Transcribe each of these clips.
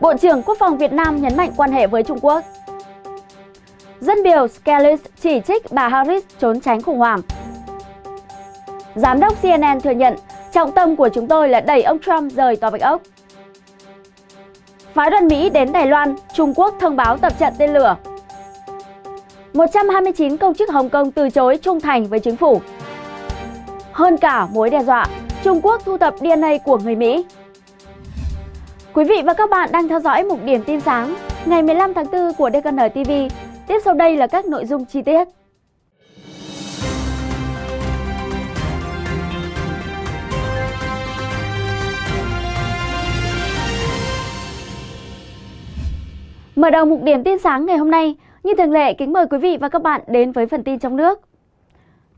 Bộ trưởng Quốc phòng Việt Nam nhấn mạnh quan hệ với Trung Quốc. Dân biểu Scalise chỉ trích bà Harris trốn tránh khủng hoảng. Giám đốc CNN thừa nhận trọng tâm của chúng tôi là đẩy ông Trump rời Tòa Bạch Ốc. Phái đoàn Mỹ đến Đài Loan, Trung Quốc thông báo tập trận tên lửa. 129 công chức Hồng Kông từ chối trung thành với chính phủ. Hơn cả mối đe dọa, Trung Quốc thu thập DNA của người Mỹ Quý vị và các bạn đang theo dõi mục điểm tin sáng ngày 15 tháng 4 của DKN TV. Tiếp sau đây là các nội dung chi tiết. Mở đầu mục điểm tin sáng ngày hôm nay, như thường lệ kính mời quý vị và các bạn đến với phần tin trong nước.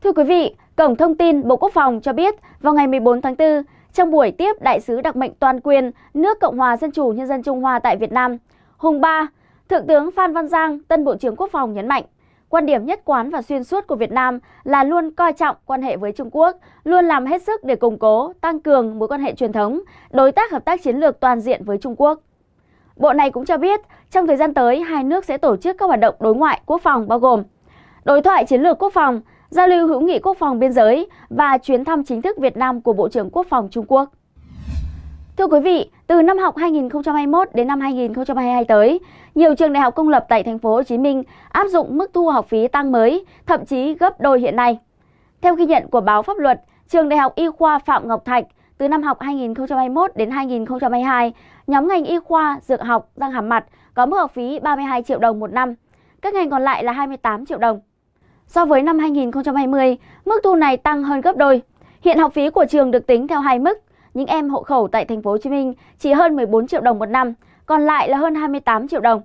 Thưa quý vị, Cổng thông tin Bộ Quốc phòng cho biết vào ngày 14 tháng 4, trong buổi tiếp đại sứ đặc mệnh toàn quyền nước Cộng hòa Dân chủ Nhân dân Trung Hoa tại Việt Nam, Hùng Ba, Thượng tướng Phan Văn Giang, tân Bộ trưởng Quốc phòng nhấn mạnh, quan điểm nhất quán và xuyên suốt của Việt Nam là luôn coi trọng quan hệ với Trung Quốc, luôn làm hết sức để củng cố, tăng cường mối quan hệ truyền thống, đối tác hợp tác chiến lược toàn diện với Trung Quốc. Bộ này cũng cho biết, trong thời gian tới, hai nước sẽ tổ chức các hoạt động đối ngoại quốc phòng bao gồm đối thoại chiến lược quốc phòng – giao lưu hữu nghị quốc phòng biên giới và chuyến thăm chính thức Việt Nam của Bộ trưởng Quốc phòng Trung Quốc. Thưa quý vị, từ năm học 2021 đến năm 2022 tới, nhiều trường đại học công lập tại thành phố Hồ Chí Minh áp dụng mức thu học phí tăng mới, thậm chí gấp đôi hiện nay. Theo ghi nhận của báo Pháp luật, trường Đại học Y khoa Phạm Ngọc Thạch từ năm học 2021 đến 2022, nhóm ngành y khoa, dược học, răng hàm mặt có mức học phí 32 triệu đồng một năm. Các ngành còn lại là 28 triệu đồng. So với năm 2020, mức thu này tăng hơn gấp đôi. Hiện học phí của trường được tính theo hai mức. Những em hộ khẩu tại thành phố Hồ Chí Minh chỉ hơn 14 triệu đồng một năm, còn lại là hơn 28 triệu đồng.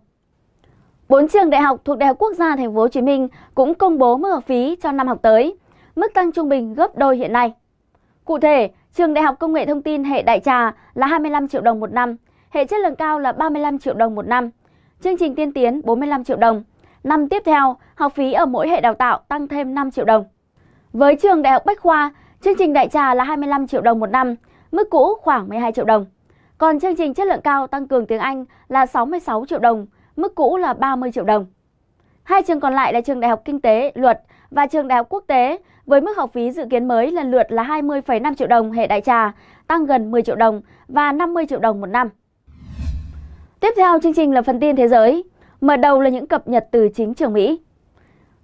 Bốn trường đại học thuộc Đại học Quốc gia Thành phố Hồ Chí Minh cũng công bố mức học phí cho năm học tới, mức tăng trung bình gấp đôi hiện nay. Cụ thể, trường Đại học Công nghệ Thông tin hệ Đại Trà là 25 triệu đồng một năm, hệ chất lượng cao là 35 triệu đồng một năm, chương trình tiên tiến 45 triệu đồng, Năm tiếp theo, học phí ở mỗi hệ đào tạo tăng thêm 5 triệu đồng. Với trường Đại học Bách Khoa, chương trình đại trà là 25 triệu đồng một năm, mức cũ khoảng 12 triệu đồng. Còn chương trình chất lượng cao tăng cường tiếng Anh là 66 triệu đồng, mức cũ là 30 triệu đồng. Hai trường còn lại là trường Đại học Kinh tế, Luật và trường Đại học Quốc tế với mức học phí dự kiến mới lần lượt là 20,5 triệu đồng hệ đại trà, tăng gần 10 triệu đồng và 50 triệu đồng một năm. Tiếp theo chương trình là phần tin thế giới. Mở đầu là những cập nhật từ chính trường Mỹ.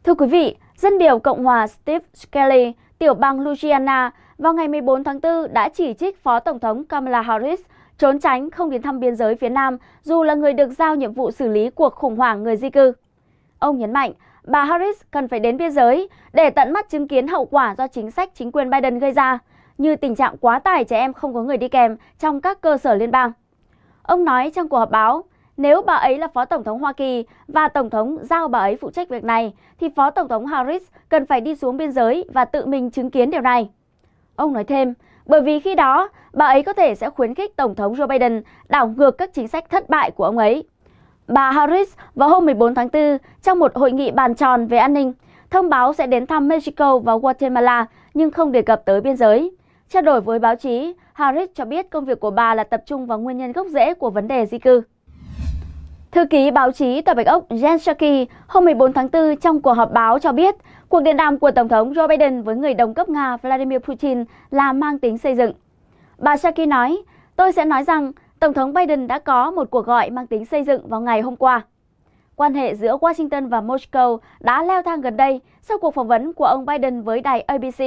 Thưa quý vị, dân biểu Cộng hòa Steve Scalise, tiểu bang Louisiana, vào ngày 14 tháng 4 đã chỉ trích Phó Tổng thống Kamala Harris trốn tránh không đến thăm biên giới phía Nam dù là người được giao nhiệm vụ xử lý cuộc khủng hoảng người di cư. Ông nhấn mạnh, bà Harris cần phải đến biên giới để tận mắt chứng kiến hậu quả do chính sách chính quyền Biden gây ra, như tình trạng quá tải trẻ em không có người đi kèm trong các cơ sở liên bang. Ông nói trong cuộc họp báo, nếu bà ấy là Phó Tổng thống Hoa Kỳ và Tổng thống giao bà ấy phụ trách việc này, thì Phó Tổng thống Harris cần phải đi xuống biên giới và tự mình chứng kiến điều này. Ông nói thêm, bởi vì khi đó, bà ấy có thể sẽ khuyến khích Tổng thống Joe Biden đảo ngược các chính sách thất bại của ông ấy. Bà Harris vào hôm 14 tháng 4 trong một hội nghị bàn tròn về an ninh, thông báo sẽ đến thăm Mexico và Guatemala nhưng không đề cập tới biên giới. Trao đổi với báo chí, Harris cho biết công việc của bà là tập trung vào nguyên nhân gốc rễ của vấn đề di cư. Thư ký báo chí Tòa Bạch Ốc Jen Psaki hôm 14 tháng 4 trong cuộc họp báo cho biết cuộc điện đàm của Tổng thống Joe Biden với người đồng cấp Nga Vladimir Putin là mang tính xây dựng. Bà Psaki nói, tôi sẽ nói rằng Tổng thống Biden đã có một cuộc gọi mang tính xây dựng vào ngày hôm qua. Quan hệ giữa Washington và Moscow đã leo thang gần đây sau cuộc phỏng vấn của ông Biden với đài ABC,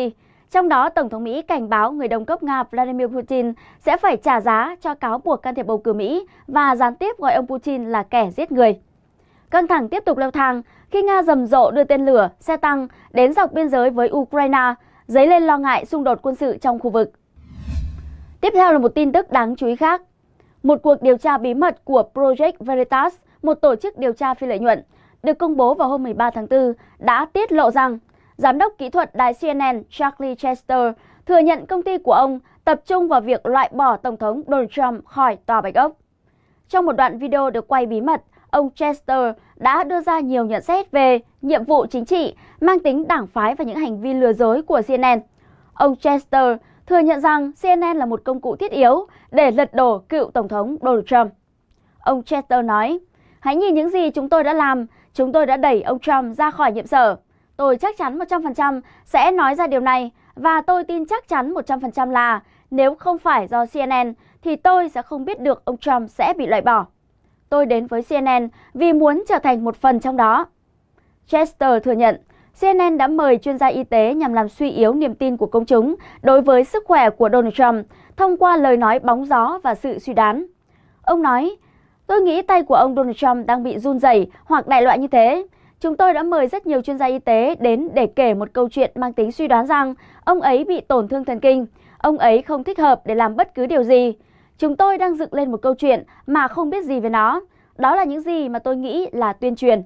trong đó, Tổng thống Mỹ cảnh báo người đồng cấp Nga Vladimir Putin sẽ phải trả giá cho cáo buộc can thiệp bầu cử Mỹ và gián tiếp gọi ông Putin là kẻ giết người. Căng thẳng tiếp tục leo thang khi Nga rầm rộ đưa tên lửa, xe tăng đến dọc biên giới với Ukraine, dấy lên lo ngại xung đột quân sự trong khu vực. Tiếp theo là một tin tức đáng chú ý khác. Một cuộc điều tra bí mật của Project Veritas, một tổ chức điều tra phi lợi nhuận, được công bố vào hôm 13 tháng 4, đã tiết lộ rằng Giám đốc kỹ thuật đài CNN Charlie Chester thừa nhận công ty của ông tập trung vào việc loại bỏ Tổng thống Donald Trump khỏi Tòa Bạch Ốc. Trong một đoạn video được quay bí mật, ông Chester đã đưa ra nhiều nhận xét về nhiệm vụ chính trị mang tính đảng phái và những hành vi lừa dối của CNN. Ông Chester thừa nhận rằng CNN là một công cụ thiết yếu để lật đổ cựu Tổng thống Donald Trump. Ông Chester nói, hãy nhìn những gì chúng tôi đã làm, chúng tôi đã đẩy ông Trump ra khỏi nhiệm sở. Tôi chắc chắn 100% sẽ nói ra điều này và tôi tin chắc chắn 100% là nếu không phải do CNN thì tôi sẽ không biết được ông Trump sẽ bị loại bỏ. Tôi đến với CNN vì muốn trở thành một phần trong đó. Chester thừa nhận, CNN đã mời chuyên gia y tế nhằm làm suy yếu niềm tin của công chúng đối với sức khỏe của Donald Trump thông qua lời nói bóng gió và sự suy đoán. Ông nói, tôi nghĩ tay của ông Donald Trump đang bị run rẩy hoặc đại loại như thế. Chúng tôi đã mời rất nhiều chuyên gia y tế đến để kể một câu chuyện mang tính suy đoán rằng ông ấy bị tổn thương thần kinh, ông ấy không thích hợp để làm bất cứ điều gì. Chúng tôi đang dựng lên một câu chuyện mà không biết gì về nó. Đó là những gì mà tôi nghĩ là tuyên truyền.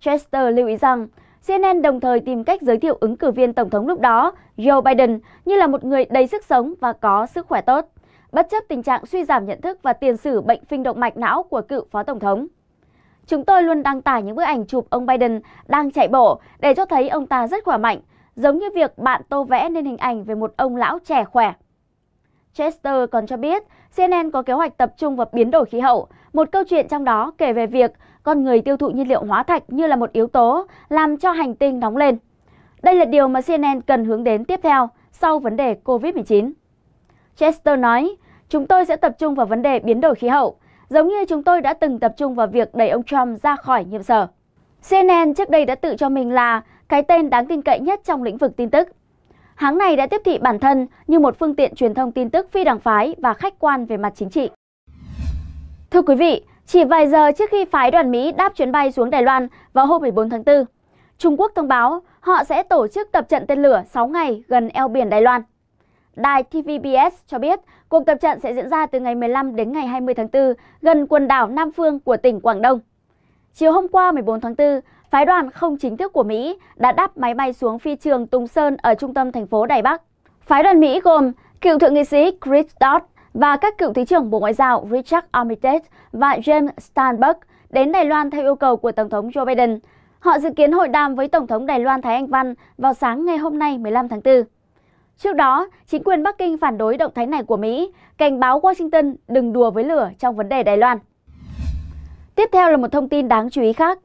Chester lưu ý rằng CNN đồng thời tìm cách giới thiệu ứng cử viên tổng thống lúc đó, Joe Biden, như là một người đầy sức sống và có sức khỏe tốt, bất chấp tình trạng suy giảm nhận thức và tiền sử bệnh phình động mạch não của cựu phó tổng thống. Chúng tôi luôn đăng tải những bức ảnh chụp ông Biden đang chạy bộ để cho thấy ông ta rất khỏe mạnh, giống như việc bạn tô vẽ nên hình ảnh về một ông lão trẻ khỏe. Chester còn cho biết CNN có kế hoạch tập trung vào biến đổi khí hậu, một câu chuyện trong đó kể về việc con người tiêu thụ nhiên liệu hóa thạch như là một yếu tố làm cho hành tinh nóng lên. Đây là điều mà CNN cần hướng đến tiếp theo sau vấn đề COVID-19. Chester nói, chúng tôi sẽ tập trung vào vấn đề biến đổi khí hậu, giống như chúng tôi đã từng tập trung vào việc đẩy ông Trump ra khỏi nhiệm sở. CNN trước đây đã tự cho mình là cái tên đáng tin cậy nhất trong lĩnh vực tin tức. Hãng này đã tiếp thị bản thân như một phương tiện truyền thông tin tức phi đảng phái và khách quan về mặt chính trị. Thưa quý vị, chỉ vài giờ trước khi phái đoàn Mỹ đáp chuyến bay xuống Đài Loan vào hôm 14 tháng 4, Trung Quốc thông báo họ sẽ tổ chức tập trận tên lửa 6 ngày gần eo biển Đài Loan. Đài TVBS cho biết Cuộc tập trận sẽ diễn ra từ ngày 15 đến ngày 20 tháng 4 gần quần đảo Nam Phương của tỉnh Quảng Đông. Chiều hôm qua 14 tháng 4, phái đoàn không chính thức của Mỹ đã đáp máy bay xuống phi trường Tùng Sơn ở trung tâm thành phố Đài Bắc. Phái đoàn Mỹ gồm cựu thượng nghị sĩ Chris Dodd và các cựu thứ trưởng Bộ Ngoại giao Richard Armitage và James Steinberg đến Đài Loan theo yêu cầu của Tổng thống Joe Biden. Họ dự kiến hội đàm với Tổng thống Đài Loan Thái Anh Văn vào sáng ngày hôm nay 15 tháng 4. Trước đó, chính quyền Bắc Kinh phản đối động thái này của Mỹ, cảnh báo Washington đừng đùa với lửa trong vấn đề Đài Loan. Tiếp theo là một thông tin đáng chú ý khác.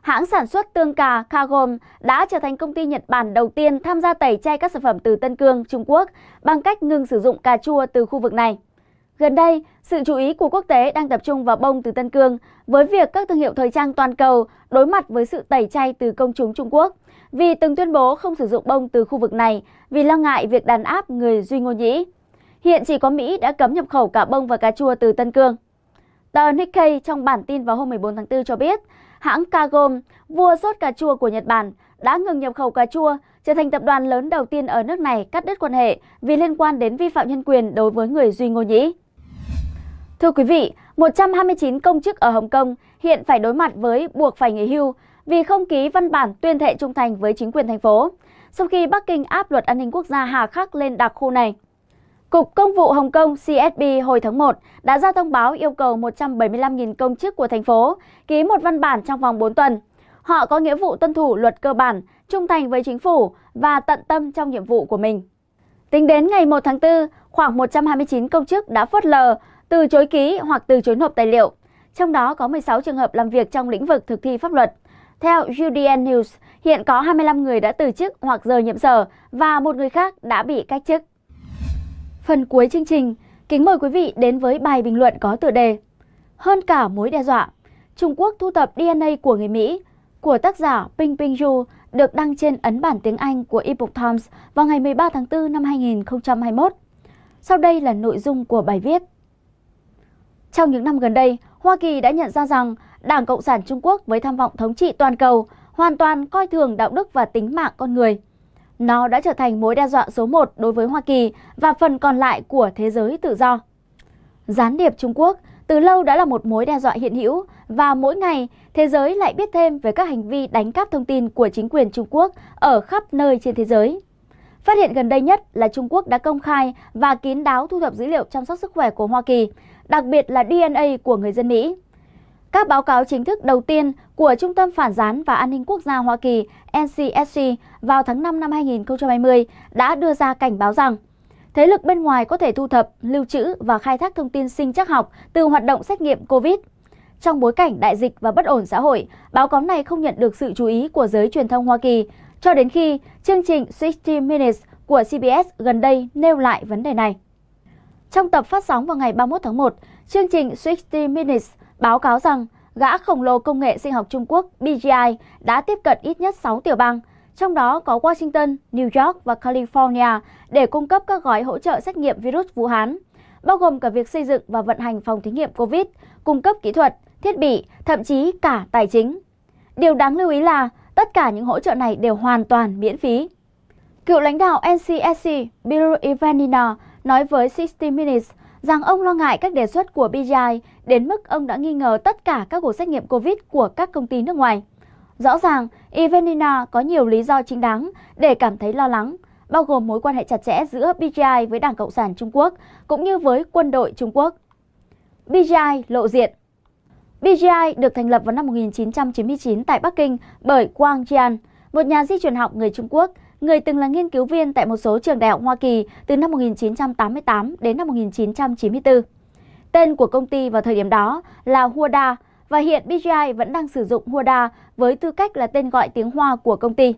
Hãng sản xuất tương cà Kagom đã trở thành công ty Nhật Bản đầu tiên tham gia tẩy chay các sản phẩm từ Tân Cương, Trung Quốc bằng cách ngừng sử dụng cà chua từ khu vực này. Gần đây, sự chú ý của quốc tế đang tập trung vào bông từ Tân Cương với việc các thương hiệu thời trang toàn cầu đối mặt với sự tẩy chay từ công chúng Trung Quốc vì từng tuyên bố không sử dụng bông từ khu vực này vì lo ngại việc đàn áp người Duy Ngô Nhĩ. Hiện chỉ có Mỹ đã cấm nhập khẩu cả bông và cà chua từ Tân Cương. Tờ Nikkei trong bản tin vào hôm 14 tháng 4 cho biết, hãng Kagome, vua sốt cà chua của Nhật Bản, đã ngừng nhập khẩu cà chua, trở thành tập đoàn lớn đầu tiên ở nước này cắt đứt quan hệ vì liên quan đến vi phạm nhân quyền đối với người Duy Ngô Nhĩ. Thưa quý vị, 129 công chức ở Hồng Kông hiện phải đối mặt với buộc phải nghỉ hưu vì không ký văn bản tuyên thệ trung thành với chính quyền thành phố, sau khi Bắc Kinh áp luật an ninh quốc gia hà khắc lên đặc khu này. Cục Công vụ Hồng Kông CSB hồi tháng 1 đã ra thông báo yêu cầu 175.000 công chức của thành phố ký một văn bản trong vòng 4 tuần. Họ có nghĩa vụ tuân thủ luật cơ bản, trung thành với chính phủ và tận tâm trong nhiệm vụ của mình. Tính đến ngày 1 tháng 4, khoảng 129 công chức đã phớt lờ, từ chối ký hoặc từ chối nộp tài liệu. Trong đó có 16 trường hợp làm việc trong lĩnh vực thực thi pháp luật. Theo UDN News, hiện có 25 người đã từ chức hoặc rời nhiệm sở và một người khác đã bị cách chức. Phần cuối chương trình, kính mời quý vị đến với bài bình luận có tựa đề Hơn cả mối đe dọa, Trung Quốc thu thập DNA của người Mỹ của tác giả Ping Ping Yu được đăng trên ấn bản tiếng Anh của Epoch Times vào ngày 13 tháng 4 năm 2021. Sau đây là nội dung của bài viết. Trong những năm gần đây, Hoa Kỳ đã nhận ra rằng Đảng Cộng sản Trung Quốc với tham vọng thống trị toàn cầu hoàn toàn coi thường đạo đức và tính mạng con người. Nó đã trở thành mối đe dọa số một đối với Hoa Kỳ và phần còn lại của thế giới tự do. Gián điệp Trung Quốc từ lâu đã là một mối đe dọa hiện hữu và mỗi ngày thế giới lại biết thêm về các hành vi đánh cắp thông tin của chính quyền Trung Quốc ở khắp nơi trên thế giới. Phát hiện gần đây nhất là Trung Quốc đã công khai và kín đáo thu thập dữ liệu chăm sóc sức khỏe của Hoa Kỳ, đặc biệt là DNA của người dân Mỹ. Các báo cáo chính thức đầu tiên của Trung tâm Phản gián và An ninh Quốc gia Hoa Kỳ NCSC vào tháng 5 năm 2020 đã đưa ra cảnh báo rằng thế lực bên ngoài có thể thu thập, lưu trữ và khai thác thông tin sinh chắc học từ hoạt động xét nghiệm COVID. Trong bối cảnh đại dịch và bất ổn xã hội, báo cáo này không nhận được sự chú ý của giới truyền thông Hoa Kỳ cho đến khi chương trình 60 Minutes của CBS gần đây nêu lại vấn đề này. Trong tập phát sóng vào ngày 31 tháng 1, chương trình 60 Minutes báo cáo rằng gã khổng lồ công nghệ sinh học Trung Quốc BGI đã tiếp cận ít nhất 6 tiểu bang, trong đó có Washington, New York và California để cung cấp các gói hỗ trợ xét nghiệm virus Vũ Hán, bao gồm cả việc xây dựng và vận hành phòng thí nghiệm COVID, cung cấp kỹ thuật, thiết bị, thậm chí cả tài chính. Điều đáng lưu ý là tất cả những hỗ trợ này đều hoàn toàn miễn phí. Cựu lãnh đạo NCSC Bill Ivanina nói với 60 Minutes rằng ông lo ngại các đề xuất của BGI đến mức ông đã nghi ngờ tất cả các cuộc xét nghiệm COVID của các công ty nước ngoài. Rõ ràng, Ivanina có nhiều lý do chính đáng để cảm thấy lo lắng, bao gồm mối quan hệ chặt chẽ giữa BGI với Đảng Cộng sản Trung Quốc, cũng như với quân đội Trung Quốc. BGI lộ diện BGI được thành lập vào năm 1999 tại Bắc Kinh bởi Quang Jian, một nhà di truyền học người Trung Quốc, người từng là nghiên cứu viên tại một số trường đại học Hoa Kỳ từ năm 1988 đến năm 1994. Tên của công ty vào thời điểm đó là Huoda và hiện BGI vẫn đang sử dụng Huoda với tư cách là tên gọi tiếng Hoa của công ty.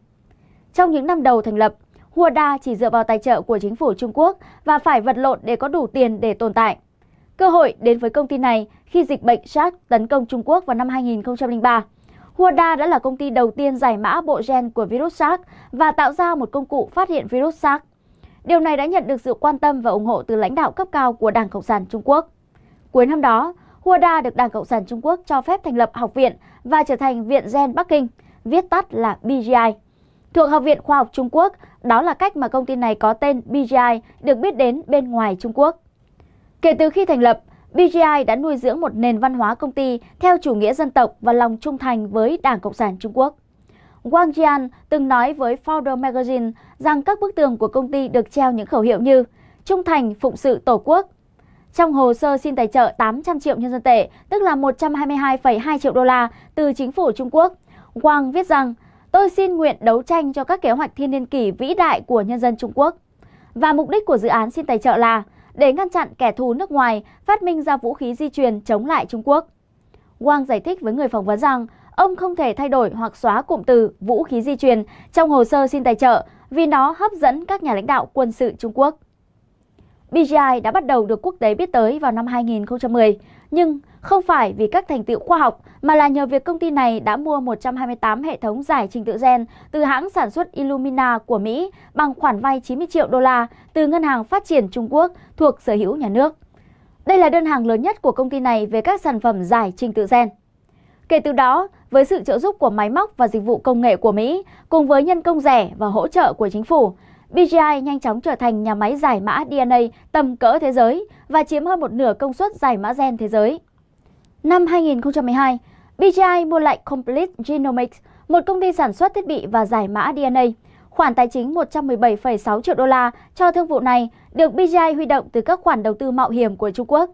Trong những năm đầu thành lập, Huoda chỉ dựa vào tài trợ của chính phủ Trung Quốc và phải vật lộn để có đủ tiền để tồn tại. Cơ hội đến với công ty này khi dịch bệnh SARS tấn công Trung Quốc vào năm 2003. Huoda đã là công ty đầu tiên giải mã bộ gen của virus SARS và tạo ra một công cụ phát hiện virus SARS. Điều này đã nhận được sự quan tâm và ủng hộ từ lãnh đạo cấp cao của Đảng Cộng sản Trung Quốc. Cuối năm đó, Hua Da được Đảng Cộng sản Trung Quốc cho phép thành lập học viện và trở thành Viện Gen Bắc Kinh, viết tắt là BGI. Thuộc Học viện Khoa học Trung Quốc, đó là cách mà công ty này có tên BGI được biết đến bên ngoài Trung Quốc. Kể từ khi thành lập, BGI đã nuôi dưỡng một nền văn hóa công ty theo chủ nghĩa dân tộc và lòng trung thành với Đảng Cộng sản Trung Quốc. Wang Jian từng nói với Forbes Magazine rằng các bức tường của công ty được treo những khẩu hiệu như trung thành phụng sự Tổ quốc, trong hồ sơ xin tài trợ 800 triệu nhân dân tệ, tức là 122,2 triệu đô la từ chính phủ Trung Quốc. Wang viết rằng, tôi xin nguyện đấu tranh cho các kế hoạch thiên niên kỷ vĩ đại của nhân dân Trung Quốc. Và mục đích của dự án xin tài trợ là để ngăn chặn kẻ thù nước ngoài phát minh ra vũ khí di truyền chống lại Trung Quốc. Wang giải thích với người phỏng vấn rằng ông không thể thay đổi hoặc xóa cụm từ vũ khí di truyền trong hồ sơ xin tài trợ vì nó hấp dẫn các nhà lãnh đạo quân sự Trung Quốc. BGI đã bắt đầu được quốc tế biết tới vào năm 2010, nhưng không phải vì các thành tựu khoa học mà là nhờ việc công ty này đã mua 128 hệ thống giải trình tự gen từ hãng sản xuất Illumina của Mỹ bằng khoản vay 90 triệu đô la từ Ngân hàng Phát triển Trung Quốc thuộc sở hữu nhà nước. Đây là đơn hàng lớn nhất của công ty này về các sản phẩm giải trình tự gen. Kể từ đó, với sự trợ giúp của máy móc và dịch vụ công nghệ của Mỹ, cùng với nhân công rẻ và hỗ trợ của chính phủ, BGI nhanh chóng trở thành nhà máy giải mã DNA tầm cỡ thế giới và chiếm hơn một nửa công suất giải mã gen thế giới. Năm 2012, BGI mua lại Complete Genomics, một công ty sản xuất thiết bị và giải mã DNA. Khoản tài chính 117,6 triệu đô la cho thương vụ này được BGI huy động từ các khoản đầu tư mạo hiểm của Trung Quốc.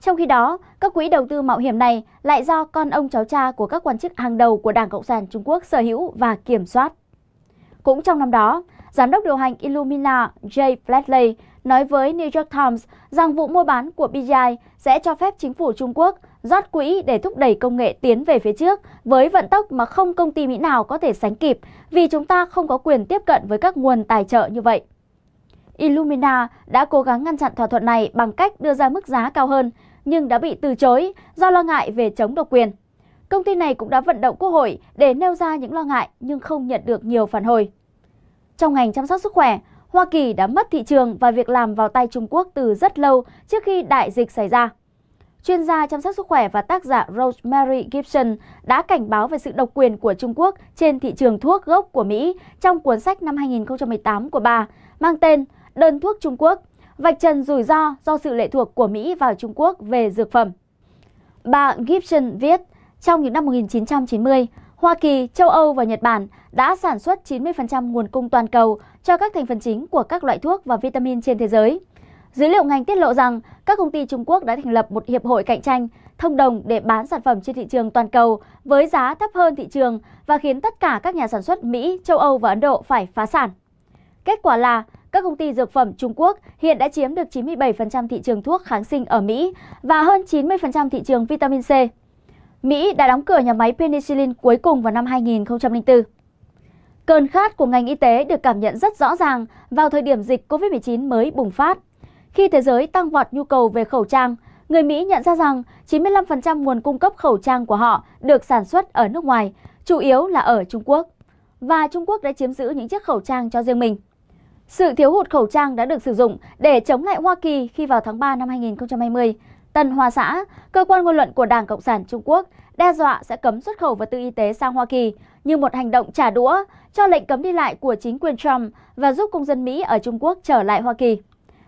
Trong khi đó, các quỹ đầu tư mạo hiểm này lại do con ông cháu cha của các quan chức hàng đầu của Đảng Cộng sản Trung Quốc sở hữu và kiểm soát. Cũng trong năm đó, giám đốc điều hành Illumina Jay Flatley nói với New York Times rằng vụ mua bán của BGI sẽ cho phép chính phủ Trung Quốc rót quỹ để thúc đẩy công nghệ tiến về phía trước với vận tốc mà không công ty Mỹ nào có thể sánh kịp vì chúng ta không có quyền tiếp cận với các nguồn tài trợ như vậy. Illumina đã cố gắng ngăn chặn thỏa thuận này bằng cách đưa ra mức giá cao hơn nhưng đã bị từ chối do lo ngại về chống độc quyền. Công ty này cũng đã vận động Quốc hội để nêu ra những lo ngại nhưng không nhận được nhiều phản hồi. Trong ngành chăm sóc sức khỏe, Hoa Kỳ đã mất thị trường và việc làm vào tay Trung Quốc từ rất lâu trước khi đại dịch xảy ra. Chuyên gia chăm sóc sức khỏe và tác giả Rosemary Gibson đã cảnh báo về sự độc quyền của Trung Quốc trên thị trường thuốc gốc của Mỹ trong cuốn sách năm 2018 của bà mang tên Đơn thuốc Trung Quốc, vạch trần rủi ro do sự lệ thuộc của Mỹ vào Trung Quốc về dược phẩm. Bà Gibson viết, trong những năm 1990, Hoa Kỳ, châu Âu và Nhật Bản đã sản xuất 90% nguồn cung toàn cầu cho các thành phần chính của các loại thuốc và vitamin trên thế giới. Dữ liệu ngành tiết lộ rằng các công ty Trung Quốc đã thành lập một hiệp hội cạnh tranh thông đồng để bán sản phẩm trên thị trường toàn cầu với giá thấp hơn thị trường và khiến tất cả các nhà sản xuất Mỹ, châu Âu và Ấn Độ phải phá sản. Kết quả là các công ty dược phẩm Trung Quốc hiện đã chiếm được 97% thị trường thuốc kháng sinh ở Mỹ và hơn 90% thị trường vitamin C. Mỹ đã đóng cửa nhà máy penicillin cuối cùng vào năm 2004. Cơn khát của ngành y tế được cảm nhận rất rõ ràng vào thời điểm dịch COVID-19 mới bùng phát. Khi thế giới tăng vọt nhu cầu về khẩu trang, người Mỹ nhận ra rằng 95% nguồn cung cấp khẩu trang của họ được sản xuất ở nước ngoài, chủ yếu là ở Trung Quốc. Và Trung Quốc đã chiếm giữ những chiếc khẩu trang cho riêng mình. Sự thiếu hụt khẩu trang đã được sử dụng để chống lại Hoa Kỳ khi vào tháng 3 năm 2020, Tân Hoa Xã, cơ quan ngôn luận của Đảng Cộng sản Trung Quốc đe dọa sẽ cấm xuất khẩu vật tư y tế sang Hoa Kỳ như một hành động trả đũa cho lệnh cấm đi lại của chính quyền Trump và giúp công dân Mỹ ở Trung Quốc trở lại Hoa Kỳ.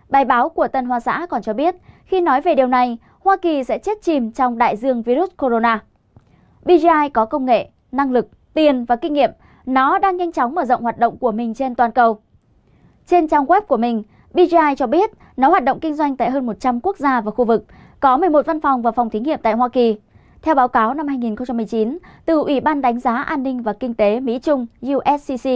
Bài báo của Tân Hoa Xã còn cho biết, khi nói về điều này, Hoa Kỳ sẽ chết chìm trong đại dương virus corona. BGI có công nghệ, năng lực, tiền và kinh nghiệm, nó đang nhanh chóng mở rộng hoạt động của mình trên toàn cầu. Trên trang web của mình, BGI cho biết nó hoạt động kinh doanh tại hơn 100 quốc gia và khu vực, có 11 văn phòng và phòng thí nghiệm tại Hoa Kỳ. Theo báo cáo năm 2019 từ Ủy ban đánh giá an ninh và kinh tế Mỹ Trung USCC,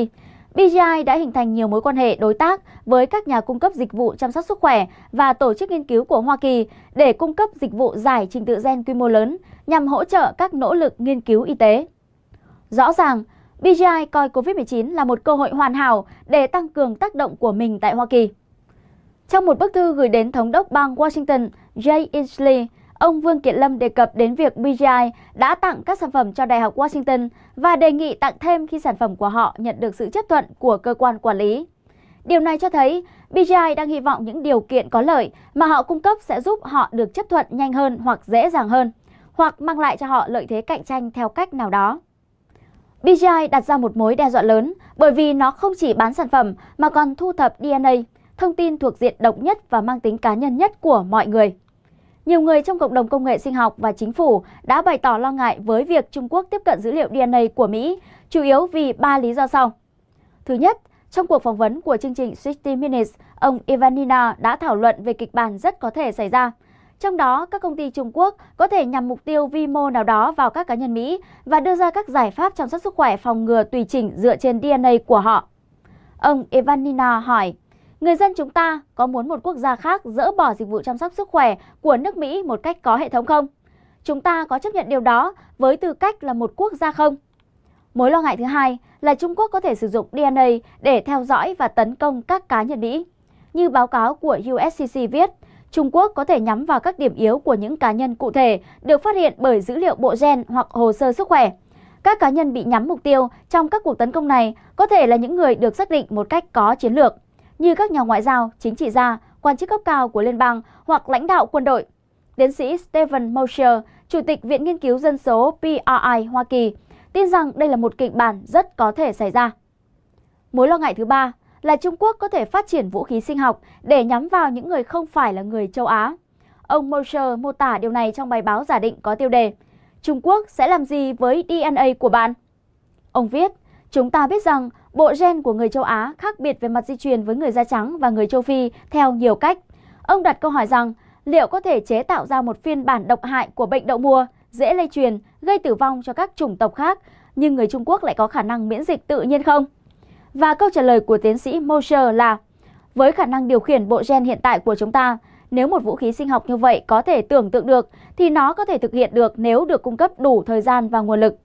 BGI đã hình thành nhiều mối quan hệ đối tác với các nhà cung cấp dịch vụ chăm sóc sức khỏe và tổ chức nghiên cứu của Hoa Kỳ để cung cấp dịch vụ giải trình tự gen quy mô lớn nhằm hỗ trợ các nỗ lực nghiên cứu y tế. Rõ ràng, BGI coi COVID-19 là một cơ hội hoàn hảo để tăng cường tác động của mình tại Hoa Kỳ. Trong một bức thư gửi đến Thống đốc bang Washington, Jay Inslee, ông Vương Kiệt Lâm đề cập đến việc BGI đã tặng các sản phẩm cho Đại học Washington và đề nghị tặng thêm khi sản phẩm của họ nhận được sự chấp thuận của cơ quan quản lý. Điều này cho thấy BGI đang hy vọng những điều kiện có lợi mà họ cung cấp sẽ giúp họ được chấp thuận nhanh hơn hoặc dễ dàng hơn, hoặc mang lại cho họ lợi thế cạnh tranh theo cách nào đó. BGI đặt ra một mối đe dọa lớn bởi vì nó không chỉ bán sản phẩm mà còn thu thập DNA, thông tin thuộc diện độc nhất và mang tính cá nhân nhất của mọi người. Nhiều người trong cộng đồng công nghệ sinh học và chính phủ đã bày tỏ lo ngại với việc Trung Quốc tiếp cận dữ liệu DNA của Mỹ, chủ yếu vì ba lý do sau. Thứ nhất, trong cuộc phỏng vấn của chương trình 60 Minutes, ông Ivanina đã thảo luận về kịch bản rất có thể xảy ra. Trong đó, các công ty Trung Quốc có thể nhằm mục tiêu vi mô nào đó vào các cá nhân Mỹ và đưa ra các giải pháp chăm sóc sức khỏe phòng ngừa tùy chỉnh dựa trên DNA của họ. Ông Ivanina hỏi, Người dân chúng ta có muốn một quốc gia khác dỡ bỏ dịch vụ chăm sóc sức khỏe của nước Mỹ một cách có hệ thống không? Chúng ta có chấp nhận điều đó với tư cách là một quốc gia không? Mối lo ngại thứ hai là Trung Quốc có thể sử dụng DNA để theo dõi và tấn công các cá nhân Mỹ. Như báo cáo của USCC viết, Trung Quốc có thể nhắm vào các điểm yếu của những cá nhân cụ thể được phát hiện bởi dữ liệu bộ gen hoặc hồ sơ sức khỏe. Các cá nhân bị nhắm mục tiêu trong các cuộc tấn công này có thể là những người được xác định một cách có chiến lược như các nhà ngoại giao, chính trị gia, quan chức cấp cao của liên bang hoặc lãnh đạo quân đội. Tiến sĩ Stephen Mosher, Chủ tịch Viện Nghiên cứu Dân số PRI Hoa Kỳ, tin rằng đây là một kịch bản rất có thể xảy ra. Mối lo ngại thứ ba là Trung Quốc có thể phát triển vũ khí sinh học để nhắm vào những người không phải là người châu Á. Ông Mosher mô tả điều này trong bài báo giả định có tiêu đề Trung Quốc sẽ làm gì với DNA của bạn? Ông viết, chúng ta biết rằng Bộ gen của người châu Á khác biệt về mặt di truyền với người da trắng và người châu Phi theo nhiều cách. Ông đặt câu hỏi rằng liệu có thể chế tạo ra một phiên bản độc hại của bệnh đậu mùa, dễ lây truyền, gây tử vong cho các chủng tộc khác, nhưng người Trung Quốc lại có khả năng miễn dịch tự nhiên không? Và câu trả lời của tiến sĩ Mosher là Với khả năng điều khiển bộ gen hiện tại của chúng ta, nếu một vũ khí sinh học như vậy có thể tưởng tượng được thì nó có thể thực hiện được nếu được cung cấp đủ thời gian và nguồn lực.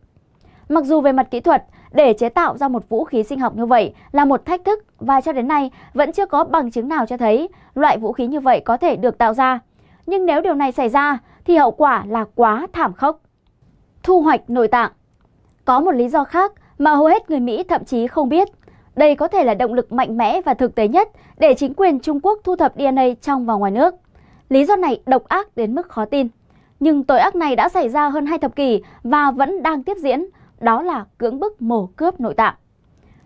Mặc dù về mặt kỹ thuật, để chế tạo ra một vũ khí sinh học như vậy là một thách thức và cho đến nay vẫn chưa có bằng chứng nào cho thấy loại vũ khí như vậy có thể được tạo ra. Nhưng nếu điều này xảy ra thì hậu quả là quá thảm khốc. Thu hoạch nội tạng Có một lý do khác mà hầu hết người Mỹ thậm chí không biết. Đây có thể là động lực mạnh mẽ và thực tế nhất để chính quyền Trung Quốc thu thập DNA trong và ngoài nước. Lý do này độc ác đến mức khó tin. Nhưng tội ác này đã xảy ra hơn hai thập kỷ và vẫn đang tiếp diễn, đó là cưỡng bức mổ cướp nội tạng.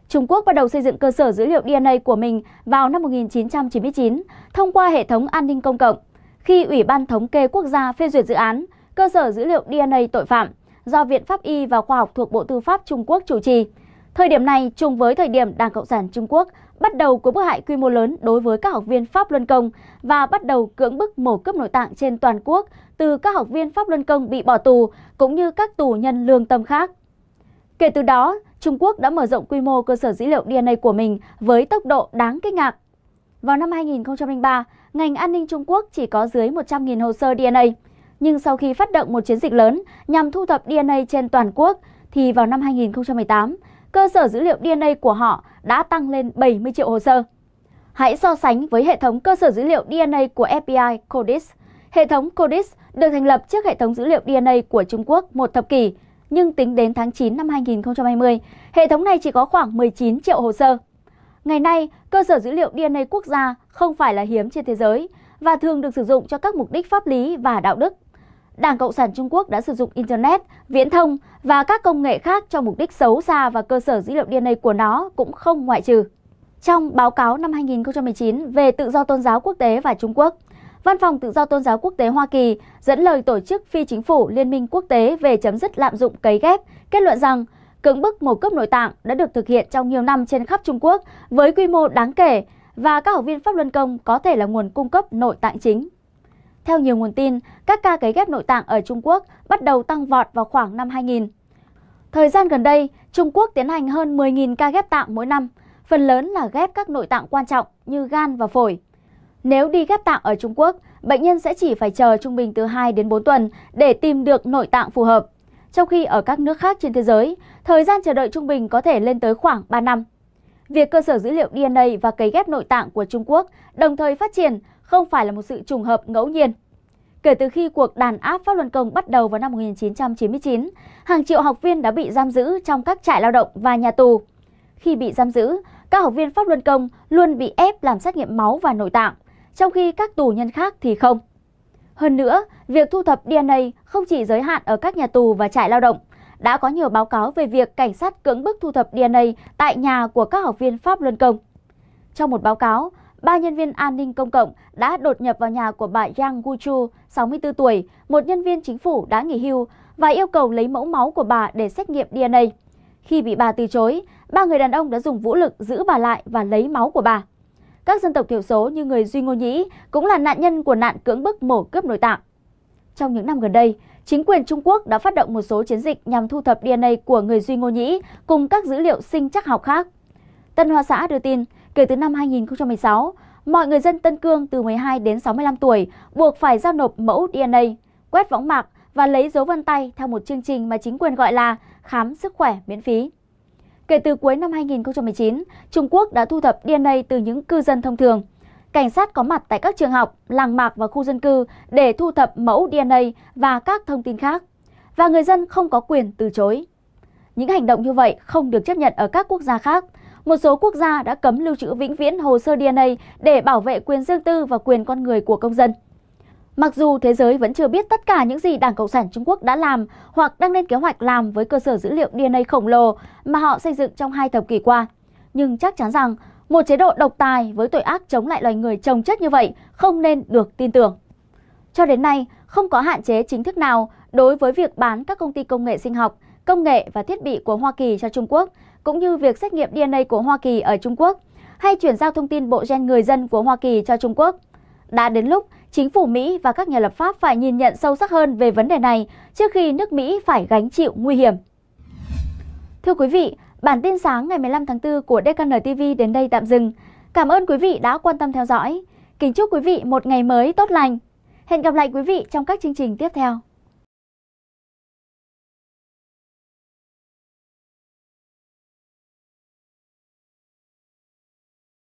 Trung Quốc bắt đầu xây dựng cơ sở dữ liệu DNA của mình vào năm 1999 thông qua hệ thống an ninh công cộng. Khi Ủy ban Thống kê Quốc gia phê duyệt dự án Cơ sở dữ liệu DNA tội phạm do Viện Pháp Y và Khoa học thuộc Bộ Tư pháp Trung Quốc chủ trì, Thời điểm này trùng với thời điểm Đảng Cộng sản Trung Quốc bắt đầu cuộc bức hại quy mô lớn đối với các học viên Pháp Luân Công và bắt đầu cưỡng bức mổ cướp nội tạng trên toàn quốc từ các học viên Pháp Luân Công bị bỏ tù cũng như các tù nhân lương tâm khác. Kể từ đó, Trung Quốc đã mở rộng quy mô cơ sở dữ liệu DNA của mình với tốc độ đáng kinh ngạc. Vào năm 2003, ngành an ninh Trung Quốc chỉ có dưới 100.000 hồ sơ DNA. Nhưng sau khi phát động một chiến dịch lớn nhằm thu thập DNA trên toàn quốc, thì vào năm 2018, cơ sở dữ liệu DNA của họ đã tăng lên 70 triệu hồ sơ. Hãy so sánh với hệ thống cơ sở dữ liệu DNA của FBI CODIS. Hệ thống CODIS được thành lập trước hệ thống dữ liệu DNA của Trung Quốc một thập kỷ nhưng tính đến tháng 9 năm 2020, hệ thống này chỉ có khoảng 19 triệu hồ sơ. Ngày nay, cơ sở dữ liệu DNA quốc gia không phải là hiếm trên thế giới và thường được sử dụng cho các mục đích pháp lý và đạo đức. Đảng Cộng sản Trung Quốc đã sử dụng Internet, viễn thông và các công nghệ khác cho mục đích xấu xa và cơ sở dữ liệu DNA của nó cũng không ngoại trừ. Trong báo cáo năm 2019 về tự do tôn giáo quốc tế và Trung Quốc, Văn phòng Tự do Tôn giáo Quốc tế Hoa Kỳ dẫn lời tổ chức phi chính phủ Liên minh Quốc tế về chấm dứt lạm dụng cấy ghép, kết luận rằng cưỡng bức mổ cướp nội tạng đã được thực hiện trong nhiều năm trên khắp Trung Quốc với quy mô đáng kể và các học viên Pháp Luân Công có thể là nguồn cung cấp nội tạng chính. Theo nhiều nguồn tin, các ca cấy ghép nội tạng ở Trung Quốc bắt đầu tăng vọt vào khoảng năm 2000. Thời gian gần đây, Trung Quốc tiến hành hơn 10.000 ca ghép tạng mỗi năm, phần lớn là ghép các nội tạng quan trọng như gan và phổi. Nếu đi ghép tạng ở Trung Quốc, bệnh nhân sẽ chỉ phải chờ trung bình từ 2 đến 4 tuần để tìm được nội tạng phù hợp. Trong khi ở các nước khác trên thế giới, thời gian chờ đợi trung bình có thể lên tới khoảng 3 năm. Việc cơ sở dữ liệu DNA và cấy ghép nội tạng của Trung Quốc đồng thời phát triển không phải là một sự trùng hợp ngẫu nhiên. Kể từ khi cuộc đàn áp Pháp Luân Công bắt đầu vào năm 1999, hàng triệu học viên đã bị giam giữ trong các trại lao động và nhà tù. Khi bị giam giữ, các học viên Pháp Luân Công luôn bị ép làm xét nghiệm máu và nội tạng trong khi các tù nhân khác thì không. Hơn nữa, việc thu thập DNA không chỉ giới hạn ở các nhà tù và trại lao động. Đã có nhiều báo cáo về việc cảnh sát cưỡng bức thu thập DNA tại nhà của các học viên Pháp Luân Công. Trong một báo cáo, ba nhân viên an ninh công cộng đã đột nhập vào nhà của bà Yang Guchu, 64 tuổi, một nhân viên chính phủ đã nghỉ hưu và yêu cầu lấy mẫu máu của bà để xét nghiệm DNA. Khi bị bà từ chối, ba người đàn ông đã dùng vũ lực giữ bà lại và lấy máu của bà các dân tộc thiểu số như người Duy Ngô Nhĩ cũng là nạn nhân của nạn cưỡng bức mổ cướp nội tạng. Trong những năm gần đây, chính quyền Trung Quốc đã phát động một số chiến dịch nhằm thu thập DNA của người Duy Ngô Nhĩ cùng các dữ liệu sinh chắc học khác. Tân Hoa xã đưa tin, kể từ năm 2016, mọi người dân Tân Cương từ 12 đến 65 tuổi buộc phải giao nộp mẫu DNA, quét võng mạc và lấy dấu vân tay theo một chương trình mà chính quyền gọi là khám sức khỏe miễn phí. Kể từ cuối năm 2019, Trung Quốc đã thu thập DNA từ những cư dân thông thường. Cảnh sát có mặt tại các trường học, làng mạc và khu dân cư để thu thập mẫu DNA và các thông tin khác. Và người dân không có quyền từ chối. Những hành động như vậy không được chấp nhận ở các quốc gia khác. Một số quốc gia đã cấm lưu trữ vĩnh viễn hồ sơ DNA để bảo vệ quyền riêng tư và quyền con người của công dân. Mặc dù thế giới vẫn chưa biết tất cả những gì Đảng Cộng sản Trung Quốc đã làm hoặc đang lên kế hoạch làm với cơ sở dữ liệu DNA khổng lồ mà họ xây dựng trong hai thập kỷ qua, nhưng chắc chắn rằng một chế độ độc tài với tội ác chống lại loài người trồng chất như vậy không nên được tin tưởng. Cho đến nay, không có hạn chế chính thức nào đối với việc bán các công ty công nghệ sinh học, công nghệ và thiết bị của Hoa Kỳ cho Trung Quốc, cũng như việc xét nghiệm DNA của Hoa Kỳ ở Trung Quốc, hay chuyển giao thông tin bộ gen người dân của Hoa Kỳ cho Trung Quốc. Đã đến lúc, chính phủ Mỹ và các nhà lập pháp phải nhìn nhận sâu sắc hơn về vấn đề này trước khi nước Mỹ phải gánh chịu nguy hiểm. Thưa quý vị, bản tin sáng ngày 15 tháng 4 của DKN TV đến đây tạm dừng. Cảm ơn quý vị đã quan tâm theo dõi. Kính chúc quý vị một ngày mới tốt lành. Hẹn gặp lại quý vị trong các chương trình tiếp theo.